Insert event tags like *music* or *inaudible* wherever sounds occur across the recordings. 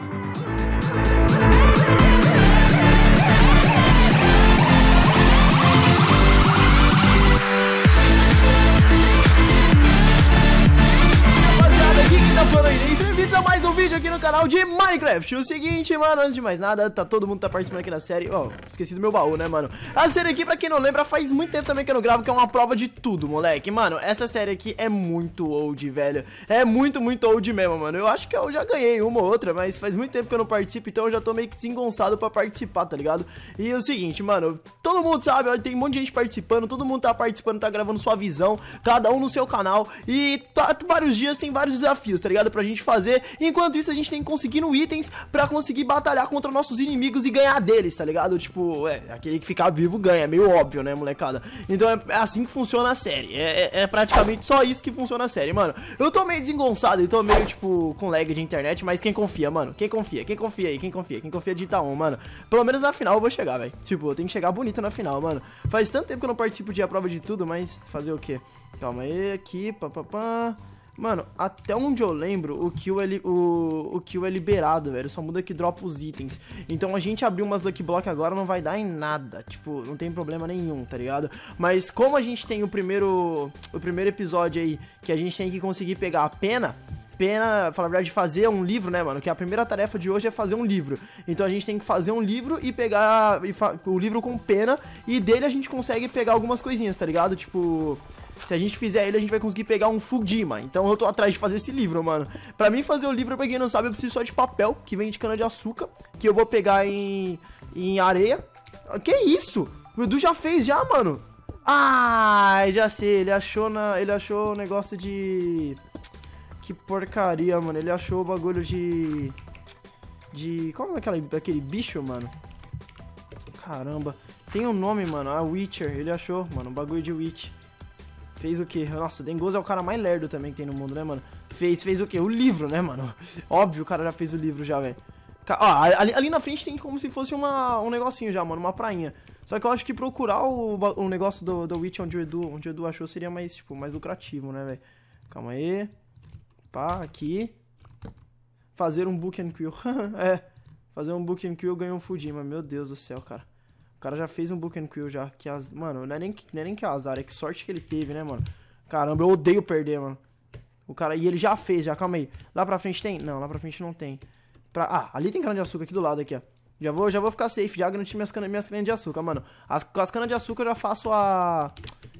Bye. bem-vindos a mais um vídeo aqui no canal de Minecraft O seguinte, mano, antes de mais nada, tá todo mundo tá participando aqui da série Ó, oh, esqueci do meu baú, né, mano? A série aqui, pra quem não lembra, faz muito tempo também que eu não gravo Que é uma prova de tudo, moleque Mano, essa série aqui é muito old, velho É muito, muito old mesmo, mano Eu acho que eu já ganhei uma ou outra, mas faz muito tempo que eu não participo Então eu já tô meio que desengonçado pra participar, tá ligado? E é o seguinte, mano, todo mundo sabe, olha, tem um monte de gente participando Todo mundo tá participando, tá gravando sua visão Cada um no seu canal E tá, vários dias tem vários desafios, tá ligado? Pra gente fazer Enquanto isso, a gente tem que no itens para conseguir batalhar contra nossos inimigos e ganhar deles, tá ligado? Tipo, é, aquele que ficar vivo ganha, é meio óbvio, né, molecada? Então é, é assim que funciona a série. É, é, é, praticamente só isso que funciona a série, mano. Eu tô meio desengonçado e tô meio, tipo, com lag de internet, mas quem confia, mano? Quem confia? Quem confia aí? Quem confia? Quem confia digita um, mano. Pelo menos na final eu vou chegar, velho. Tipo, eu tenho que chegar bonito na final, mano. Faz tanto tempo que eu não participo de a prova de tudo, mas fazer o quê? Calma aí, aqui, papapá. Pá, pá. Mano, até onde eu lembro, o kill é, li, o, o kill é liberado, velho. Só muda que dropa os itens. Então a gente abrir umas Lucky Block agora não vai dar em nada. Tipo, não tem problema nenhum, tá ligado? Mas como a gente tem o primeiro, o primeiro episódio aí, que a gente tem que conseguir pegar a pena, pena, falar a verdade, fazer um livro, né, mano? Que a primeira tarefa de hoje é fazer um livro. Então a gente tem que fazer um livro e pegar e o livro com pena. E dele a gente consegue pegar algumas coisinhas, tá ligado? Tipo, se a gente fizer ele, a gente vai conseguir pegar um Fugima. Então eu tô atrás de fazer esse livro, mano. Pra mim fazer o livro, pra quem não sabe, eu preciso só de papel, que vem de cana-de-açúcar, que eu vou pegar em, em areia. Que isso? O Edu já fez já, mano. Ah, já sei, ele achou na, ele achou o negócio de que porcaria, mano. Ele achou o bagulho de de como é aquela daquele bicho, mano? Caramba. Tem um nome, mano. A ah, Witcher, ele achou, mano, um bagulho de Witch. Fez o quê? Nossa, o Dengoso é o cara mais lerdo também que tem no mundo, né, mano? Fez, fez o quê? O livro, né, mano? *laughs* Óbvio, o cara já fez o livro já, velho. Ó, ali, ali, na frente tem como se fosse uma, um negocinho já, mano, uma prainha. Só que eu acho que procurar o, o negócio do, do Witch onde o, Edu, onde o Edu achou seria mais, tipo, mais lucrativo, né, velho? Calma aí. Pá, aqui. Fazer um book and quill. *laughs* é. Fazer um book and quill ganha um Fujima. Meu Deus do céu, cara cara já fez um book and kill já. Que az... Mano, não é, nem que, não é nem que é azar, é que sorte que ele teve, né, mano? Caramba, eu odeio perder, mano. O cara. E ele já fez, já, calma aí. Lá pra frente tem? Não, lá pra frente não tem. Pra, ah, ali tem cana de açúcar aqui do lado, aqui, ó. Já vou, já vou ficar safe, já garantir minhas, cana, minhas canas de açúcar, mano. As, com as canas de açúcar eu já faço a.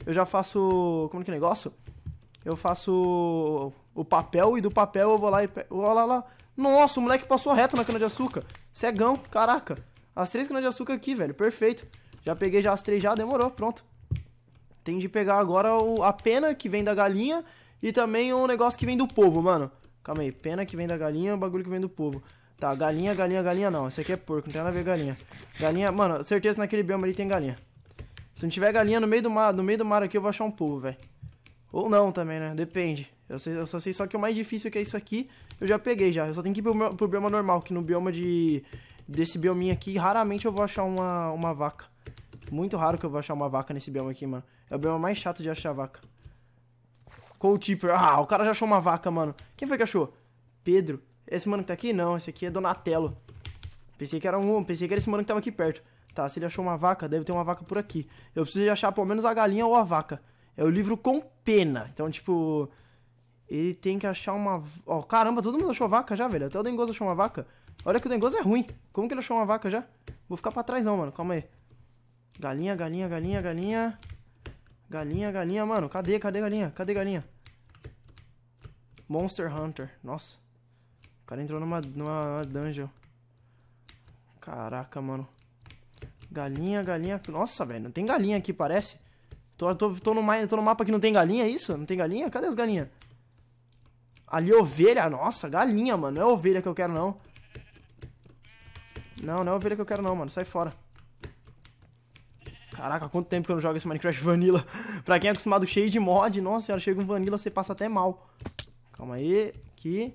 Eu já faço. Como é que é o negócio? Eu faço o papel e do papel eu vou lá e. Olha lá, lá. Nossa, o moleque passou reto na cana de açúcar. Cegão, caraca. As três canas de açúcar aqui, velho. Perfeito. Já peguei já as três já, demorou, pronto. Tem de pegar agora o, a pena que vem da galinha e também um negócio que vem do povo, mano. Calma aí, pena que vem da galinha, o é bagulho que vem do povo. Tá, galinha, galinha, galinha não. esse aqui é porco, não tem nada a ver galinha. Galinha, mano, certeza que naquele bioma ali tem galinha. Se não tiver galinha no meio do mar, no meio do mar aqui eu vou achar um povo, velho. Ou não também, né? Depende. Eu, sei, eu só sei só que o mais difícil é que é isso aqui, eu já peguei já. Eu só tenho que ir pro, pro bioma normal, que no bioma de desse biominho aqui, raramente eu vou achar uma, uma vaca. Muito raro que eu vou achar uma vaca nesse bioma aqui, mano. É o bioma mais chato de achar vaca. Cold Tipper. Ah, o cara já achou uma vaca, mano. Quem foi que achou? Pedro. Esse mano que tá aqui? Não, esse aqui é Donatello. Pensei que era um, pensei que era esse mano que tava aqui perto. Tá, se ele achou uma vaca, deve ter uma vaca por aqui. Eu preciso de achar pelo menos a galinha ou a vaca. É o livro com pena. Então, tipo, ele tem que achar uma... Ó, oh, caramba, todo mundo achou vaca já, velho. Até o Dengoso achou uma vaca. Olha que o negócio é ruim. Como que ele achou uma vaca já? Vou ficar pra trás não, mano. Calma aí. Galinha, galinha, galinha, galinha. Galinha, galinha, mano. Cadê, cadê galinha? Cadê galinha? Monster Hunter. Nossa. O cara entrou numa, numa dungeon. Caraca, mano. Galinha, galinha. Nossa, velho. Não tem galinha aqui, parece. Tô, tô, tô, no, tô no mapa que não tem galinha, é isso? Não tem galinha? Cadê as galinhas? Ali ovelha. Nossa, galinha, mano. Não é ovelha que eu quero, não. Não, não é a ovelha que eu quero não, mano. Sai fora. Caraca, quanto tempo que eu não jogo esse Minecraft Vanilla. *laughs* pra quem é acostumado cheio de mod, nossa senhora, chega um Vanilla, você passa até mal. Calma aí, aqui.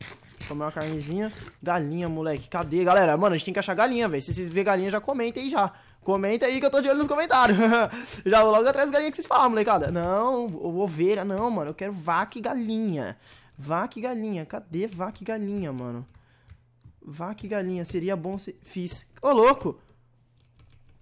Comer uma carnezinha. Galinha, moleque, cadê? Galera, mano, a gente tem que achar galinha, velho. Se vocês verem galinha, já comentem já. Comenta aí que eu tô de olho nos comentários. *laughs* já vou logo atrás da galinha que vocês falaram, molecada. Não, ovelha, não, mano. Eu quero vaca e galinha. Vaca e galinha. Cadê vaca e galinha, mano? Vaca e galinha, seria bom se... Fiz. Ô, louco!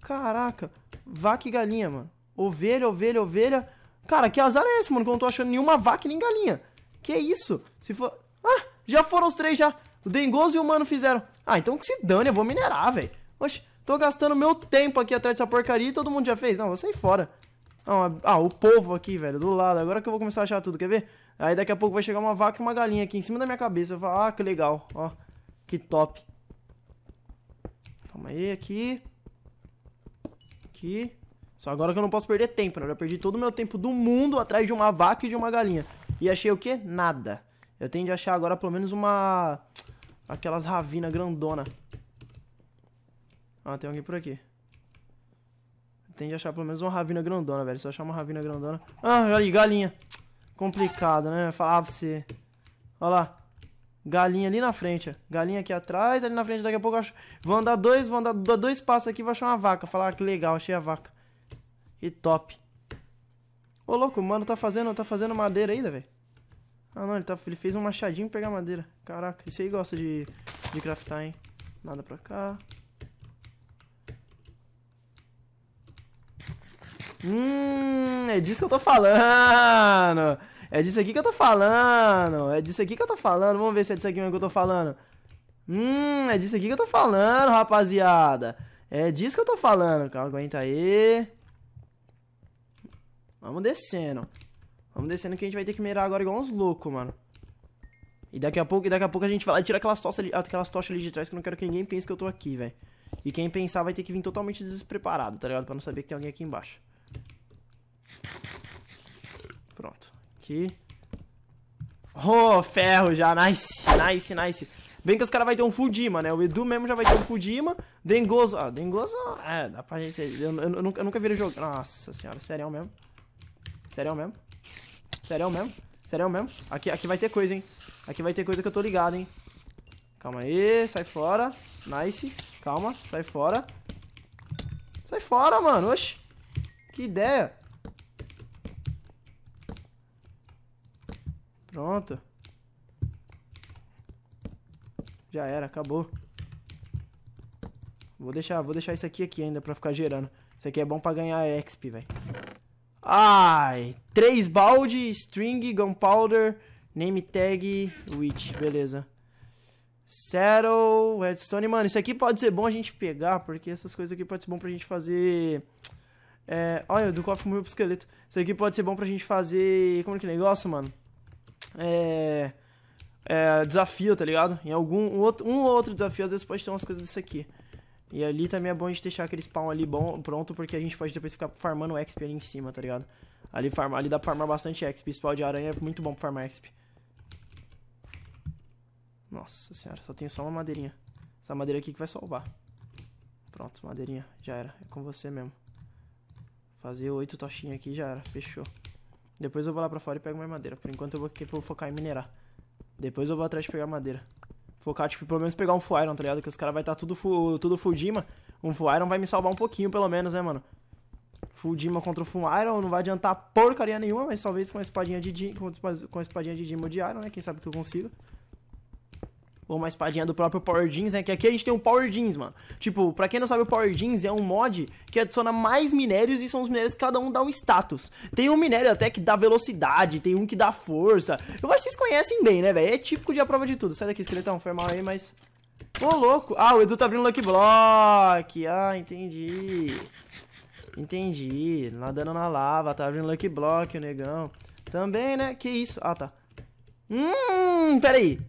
Caraca. Vaca e galinha, mano. Ovelha, ovelha, ovelha. Cara, que azar é esse, mano? Que eu não tô achando nenhuma vaca nem galinha. Que isso? Se for... Ah, já foram os três já. O Dengoso e o Mano fizeram. Ah, então que se dane, eu vou minerar, velho. Oxe, tô gastando meu tempo aqui atrás dessa porcaria e todo mundo já fez. Não, vou sair fora. Não, ah, ah, o povo aqui, velho, do lado. Agora que eu vou começar a achar tudo, quer ver? Aí daqui a pouco vai chegar uma vaca e uma galinha aqui em cima da minha cabeça. Eu falo, ah, que legal, ó. Que top. Calma aí, aqui. Aqui. Só agora que eu não posso perder tempo, né? Eu já perdi todo o meu tempo do mundo atrás de uma vaca e de uma galinha. E achei o quê? Nada. Eu tenho de achar agora pelo menos uma... Aquelas ravina grandona. Ah, tem alguém por aqui. Eu tenho de achar pelo menos uma ravina grandona, velho. Se eu achar uma ravina grandona... Ah, ali, galinha. Complicado, né? Falar pra você. Olha lá. Galinha ali na frente, ó. Galinha aqui atrás, ali na frente. Daqui a pouco eu acho... Vou andar dois, vou andar dois passos aqui vou achar uma vaca. Falar ah, que legal, achei a vaca. Que top. Ô, louco, mano, tá fazendo, tá fazendo madeira ainda, velho. Ah, não, ele, tá, ele fez um machadinho pra pegar madeira. Caraca, esse aí gosta de, de craftar, hein. Nada pra cá. Hum, é disso que eu tô falando. É disso aqui que eu tô falando. É disso aqui que eu tô falando. Vamos ver se é disso aqui mesmo que eu tô falando. Hum, é disso aqui que eu tô falando, rapaziada. É disso que eu tô falando. Calma, aguenta aí. Vamos descendo. Vamos descendo que a gente vai ter que mirar agora igual uns loucos, mano. E daqui a pouco, daqui a pouco a gente vai tirar tira aquelas tochas ali, aquelas tochas ali de trás que eu não quero que ninguém pense que eu tô aqui, velho. E quem pensar vai ter que vir totalmente despreparado, tá ligado? Pra não saber que tem alguém aqui embaixo. Pronto. Aqui. Oh, ferro já. Nice, nice, nice. Bem que os caras vão ter um Fudima, né? O Edu mesmo já vai ter um Fudima. Dengoso. Ah, Dengoso. É, dá pra gente. Eu, eu, eu nunca, eu nunca vi ele jogar. Nossa senhora, serião mesmo. Serião mesmo. Serião mesmo. Serião mesmo. Aqui, aqui vai ter coisa, hein? Aqui vai ter coisa que eu tô ligado, hein? Calma aí, sai fora. Nice. Calma, sai fora. Sai fora, mano. Oxi. Que ideia. Pronto. Já era, acabou. Vou deixar, vou deixar isso aqui aqui ainda pra ficar gerando. Isso aqui é bom pra ganhar exp, velho. Ai, três balde, string, gunpowder, name tag, witch, beleza. Saddle, redstone, mano, isso aqui pode ser bom a gente pegar, porque essas coisas aqui pode ser bom pra gente fazer... É, olha, do cofre morreu pro esqueleto. Isso aqui pode ser bom pra gente fazer... Como é que é negócio, mano? é, é, desafio, tá ligado? Em algum um outro, um ou outro desafio, às vezes pode ter umas coisas desse aqui. E ali também é bom a gente deixar aquele spawn ali bom, pronto, porque a gente pode depois ficar farmando XP ali em cima, tá ligado? Ali, farma, ali dá pra farmar bastante XP. Spawn de aranha é muito bom pra farmar XP. Nossa senhora, só tenho só uma madeirinha. Essa madeira aqui que vai salvar. Pronto, madeirinha, já era. É com você mesmo. Fazer oito tochinhas aqui já era, fechou. Depois eu vou lá pra fora e pego mais madeira. Por enquanto eu vou, vou focar em minerar. Depois eu vou atrás de pegar madeira. Focar, tipo, pelo menos pegar um full iron, tá ligado? Que os caras vai estar tá tudo, full, tudo full Dima. Um full iron vai me salvar um pouquinho, pelo menos, né, mano? Full Dima contra o full iron não vai adiantar porcaria nenhuma, mas talvez com a espadinha de Dima, com, com a espadinha de Dima de iron, né? Quem sabe que eu consigo ou uma espadinha do próprio Power Jeans, né? Que aqui a gente tem um Power Jeans, mano. Tipo, pra quem não sabe, o Power Jeans é um mod que adiciona mais minérios e são os minérios que cada um dá um status. Tem um minério até que dá velocidade, tem um que dá força. Eu acho que vocês conhecem bem, né, velho? É típico de a prova de tudo. Sai daqui, esqueletão, foi mal aí, mas... Ô, oh, louco! Ah, o Edu tá abrindo Lucky Block! Ah, entendi. Entendi. Nadando na lava, tá abrindo Lucky Block, o negão. Também, né? Que isso? Ah, tá. Hum, peraí.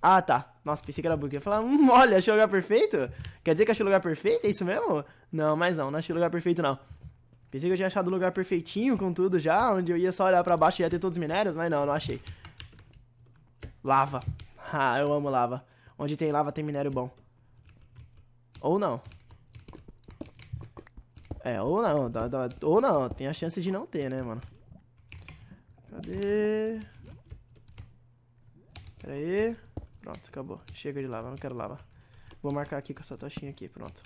Ah, tá. Nossa, pensei que era bug. Eu ia falar, hum, olha, achei o lugar perfeito? Quer dizer que achei o lugar perfeito? É isso mesmo? Não, mas não, não achei o lugar perfeito, não. Pensei que eu tinha achado o lugar perfeitinho com tudo já, onde eu ia só olhar pra baixo e ia ter todos os minérios, mas não, não achei. Lava. *laughs* Ah, eu amo lava. Onde tem lava tem minério bom. Ou não. É, ou não. Dá, dá, ou não. Tem a chance de não ter, né, mano? Cadê? Pera aí. Pronto, acabou. Chega de lava, não quero lava. Vou marcar aqui com essa tochinha aqui, pronto.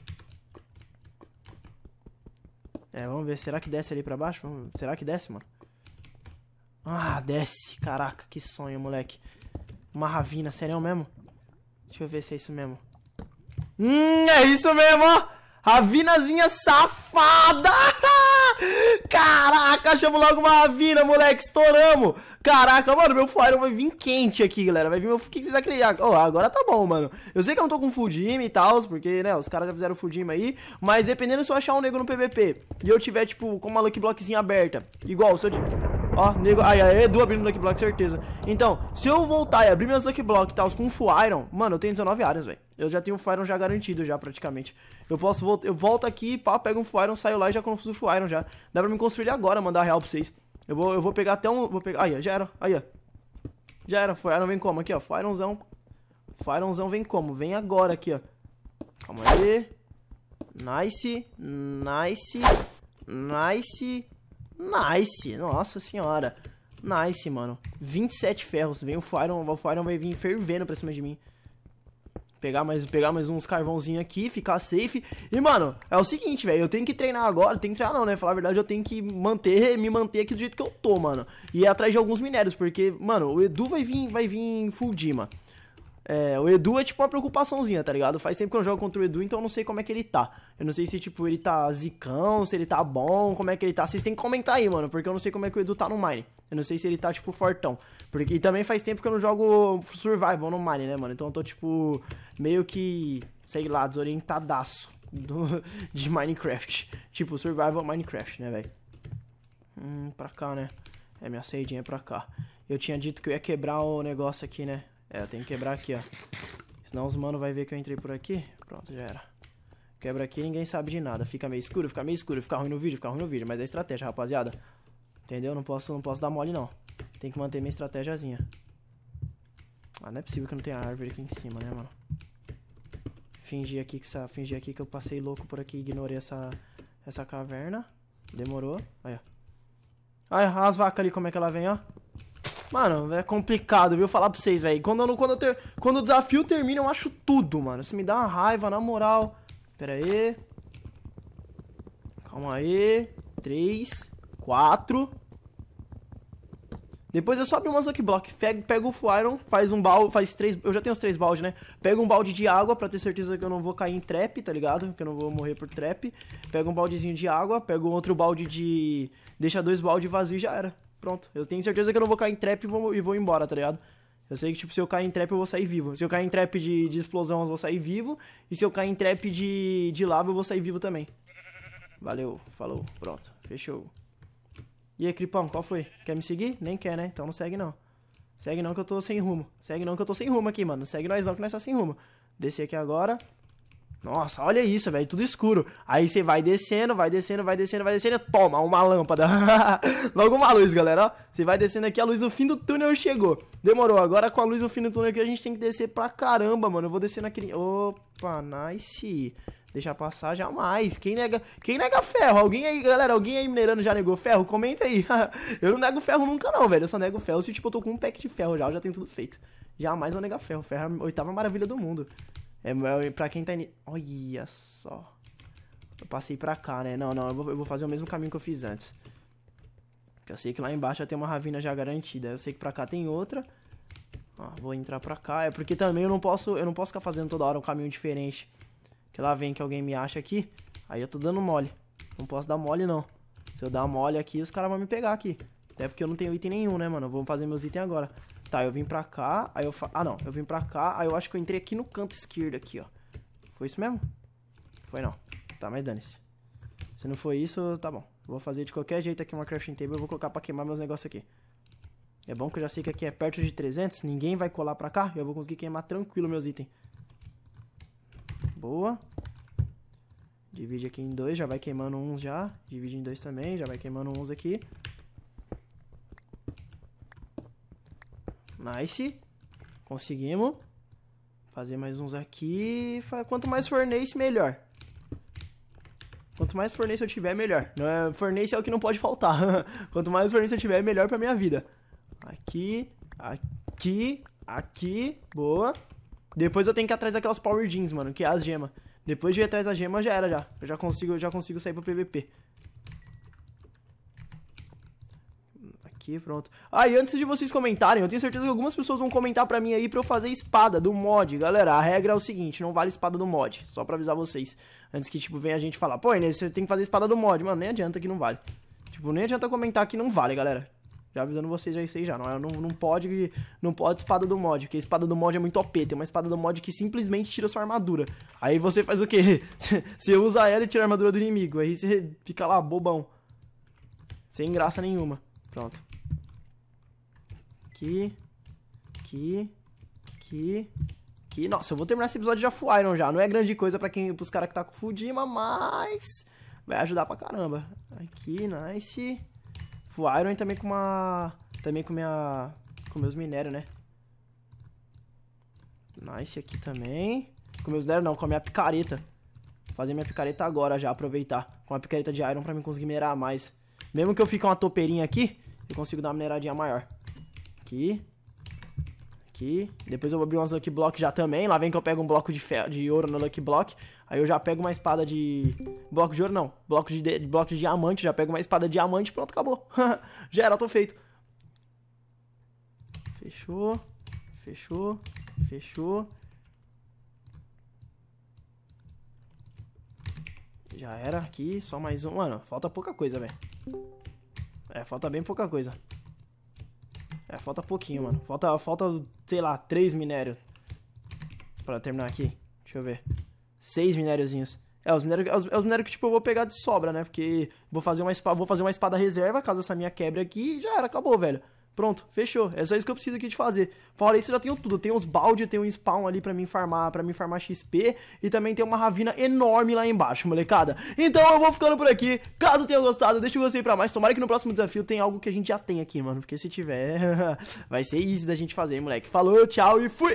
É, vamos ver. Será que desce ali pra baixo? Vamos... Será que desce, mano? Ah, desce. Caraca, que sonho, moleque. Uma ravina, sério mesmo? Deixa eu ver se é isso mesmo. Hum, é isso mesmo, ó. Ravinazinha safada! *laughs* Caraca, achamos logo uma vira, moleque, estouramos. Caraca, mano, meu fire vai vir quente aqui, galera. Vai vir meu... O que vocês acreditam? Oh, agora tá bom, mano. Eu sei que eu não tô com full e tal, porque, né, os caras já fizeram full aí. Mas dependendo se eu achar um nego no PVP e eu tiver, tipo, com uma lucky blockzinha aberta, igual se eu... Ó, nego. Aí, aí, Edu abrindo Lucky Block, certeza. Então, se eu voltar e abrir meus Lucky Block e tal, com Full Iron, mano, eu tenho 19 áreas, velho. Eu já tenho o Full Iron já garantido, já, praticamente. Eu posso voltar. Eu volto aqui, pá, pego um Full Iron, saio lá e já confuso o Full Iron já. Dá pra me construir agora, mandar real pra vocês. Eu vou, eu vou pegar até um. Vou pegar. Aí, ó, já era. Aí, ó. Já era, Full Iron vem como? Aqui, ó. Full Ironzão. Full Ironzão vem como? Vem agora aqui, ó. Calma aí. Nice. Nice. Nice. Nice, nossa senhora. Nice, mano. 27 ferros. Vem o Fire, o Fire vai vir fervendo pra cima de mim. Pegar mais, pegar mais uns carvãozinhos aqui, ficar safe. E, mano, é o seguinte, velho. Eu tenho que treinar agora. Tem que treinar não, né? Falar a verdade, eu tenho que manter, me manter aqui do jeito que eu tô, mano. E ir atrás de alguns minérios, porque, mano, o Edu vai vir, vai vir full Dima. É, o Edu é tipo uma preocupaçãozinha, tá ligado? Faz tempo que eu jogo contra o Edu, então eu não sei como é que ele tá. Eu não sei se, tipo, ele tá zicão, se ele tá bom, como é que ele tá. Vocês têm que comentar aí, mano, porque eu não sei como é que o Edu tá no Mine. Eu não sei se ele tá, tipo, fortão. Porque e também faz tempo que eu não jogo Survival no Mine, né, mano? Então eu tô, tipo, meio que, sei lá, desorientadaço do, *laughs* de Minecraft. Tipo, Survival Minecraft, né, velho? Hum, pra cá, né? É, minha saidinha é pra cá. Eu tinha dito que eu ia quebrar o negócio aqui, né? É, tem que quebrar aqui, ó. Senão os mano vai ver que eu entrei por aqui. Pronto, já era. Quebra aqui ninguém sabe de nada. Fica meio escuro, fica meio escuro, fica ruim no vídeo, fica ruim no vídeo. Mas é estratégia, rapaziada. Entendeu? Não posso, não posso dar mole, não. Tem que manter minha estratégiazinha. Ah, não é possível que não tenha árvore aqui em cima, né, mano? Fingir aqui que, fingir aqui que eu passei louco por aqui e ignorei essa, essa caverna. Demorou. Olha. Olha as vacas ali, como é que ela vem, ó. Mano, é complicado, viu? Falar pra vocês, velho. Quando, quando, quando o desafio termina, eu acho tudo, mano. Isso me dá uma raiva, na moral. Pera aí. Calma aí. Três. Quatro. Depois eu só abro umas Lucky Block. pega o Full Iron, faz um balde, faz três... Eu já tenho os três baldes, né? pega um balde de água pra ter certeza que eu não vou cair em trap, tá ligado? Que eu não vou morrer por trap. pega um baldezinho de água, pega outro balde de... Deixa dois baldes vazios e já era. Pronto. Eu tenho certeza que eu não vou cair em trap e vou, e vou embora, tá ligado? Eu sei que, tipo, se eu cair em trap, eu vou sair vivo. Se eu cair em trap de, de explosão, eu vou sair vivo. E se eu cair em trap de, de lava, eu vou sair vivo também. Valeu, falou, pronto, fechou. E aí, Cripão, qual foi? Quer me seguir? Nem quer, né? Então não segue não. Segue não que eu tô sem rumo. Segue não que eu tô sem rumo aqui, mano. Segue nós não que nós tá sem rumo. Descer aqui agora. Nossa, olha isso, velho, tudo escuro. Aí você vai descendo, vai descendo, vai descendo, vai descendo, toma, uma lâmpada. *laughs* Logo uma luz, galera, ó. Você vai descendo aqui, a luz do fim do túnel chegou. Demorou, agora com a luz do fim do túnel aqui a gente tem que descer pra caramba, mano. Eu vou descer naquele... Opa, nice. Deixar passar jamais. Quem nega, quem nega ferro? Alguém aí, galera, alguém aí minerando já negou ferro? Comenta aí. *laughs* eu não nego ferro nunca não, velho. Eu só nego ferro se, tipo, eu tô com um pack de ferro já, eu já tenho tudo feito. Jamais eu negar ferro. Ferro é a oitava maravilha do mundo. É, é pra quem tá... In... Olha só. Eu passei pra cá, né? Não, não, eu vou, eu vou fazer o mesmo caminho que eu fiz antes. Porque eu sei que lá embaixo já tem uma ravina já garantida. Eu sei que pra cá tem outra. Ó, vou entrar pra cá. É porque também eu não posso, eu não posso ficar fazendo toda hora um caminho diferente. Que lá vem que alguém me acha aqui. Aí eu tô dando mole. Não posso dar mole, não. Se eu dar mole aqui, os caras vão me pegar aqui. Até porque eu não tenho item nenhum, né, mano? Eu vou fazer meus itens agora. Tá, eu vim pra cá, aí eu... Fa... Ah, não, eu vim pra cá, aí eu acho que eu entrei aqui no canto esquerdo aqui, ó. Foi isso mesmo? Foi não. Tá, mas dane-se. Se não foi isso, tá bom. Vou fazer de qualquer jeito aqui uma crafting table, eu vou colocar pra queimar meus negócios aqui. É bom que eu já sei que aqui é perto de 300, ninguém vai colar pra cá, eu vou conseguir queimar tranquilo meus itens. Boa. Divide aqui em dois, já vai queimando uns já. Divide em dois também, já vai queimando uns aqui. Nice. Conseguimos. Fazer mais uns aqui. Quanto mais fornês, melhor. Quanto mais fornês eu tiver, melhor. É, fornês é o que não pode faltar. *laughs* Quanto mais fornês eu tiver, melhor pra minha vida. Aqui, aqui, aqui. Boa. Depois eu tenho que ir atrás daquelas power jeans, mano, que é as gemas. Depois de ir atrás da gema, já era já. Eu já consigo, eu já consigo sair pro PVP. Aqui, pronto. Ah, e antes de vocês comentarem, eu tenho certeza que algumas pessoas vão comentar pra mim aí pra eu fazer espada do mod. Galera, a regra é o seguinte, não vale espada do mod. Só pra avisar vocês. Antes que, tipo, venha a gente falar, pô, Inês, você tem que fazer espada do mod. Mano, nem adianta que não vale. Tipo, nem adianta comentar que não vale, galera. Já avisando vocês já sei já. Não, é, não, não, pode, não pode espada do mod, porque espada do mod é muito OP. Tem uma espada do mod que simplesmente tira sua armadura. Aí você faz o quê? *laughs* você usa ela e tira a armadura do inimigo. Aí você fica lá, bobão. Sem graça nenhuma. Pronto. Aqui. Aqui. Aqui. Aqui. Nossa, eu vou terminar esse episódio já Full Iron já. Não é grande coisa pra quem, pros caras que tá com Fudima, mas vai ajudar pra caramba. Aqui, nice. Full Iron e também com uma... Também com minha... Com meus minérios, né? Nice aqui também. Com meus minérios não, com a minha picareta. Vou fazer minha picareta agora já, aproveitar. Com a picareta de Iron pra mim conseguir minerar mais. Mesmo que eu fique uma topeirinha aqui, eu consigo dar uma mineradinha maior. Aqui. Aqui. Depois eu vou abrir umas Lucky Block já também. Lá vem que eu pego um bloco de, ferro, de ouro no Lucky Block. Aí eu já pego uma espada de... Bloco de ouro não. Bloco de, de... bloco de diamante. Já pego uma espada de diamante. Pronto, acabou. *laughs* já era, tô feito. Fechou. Fechou. Fechou. Já era aqui, só mais um. Mano, falta pouca coisa, velho. É, falta bem pouca coisa. É, falta pouquinho, mano. Falta, falta sei lá, três minérios para terminar aqui. Deixa eu ver. Seis minériozinhos. É, os minérios, é os, é os minérios que, tipo, eu vou pegar de sobra, né? Porque vou fazer uma, vou fazer uma espada reserva, caso essa minha quebre aqui, já era, acabou, velho. Pronto, fechou. É só isso que eu preciso aqui de fazer. Fora isso, eu já tenho tudo. Tem os balde, tem um spawn ali pra mim farmar, para mim farmar XP. E também tem uma ravina enorme lá embaixo, molecada. Então eu vou ficando por aqui. Caso tenha gostado, deixa você ir pra mais. Tomara que no próximo desafio tenha algo que a gente já tem aqui, mano. Porque se tiver, *laughs* vai ser easy da gente fazer, hein, moleque. Falou, tchau e fui!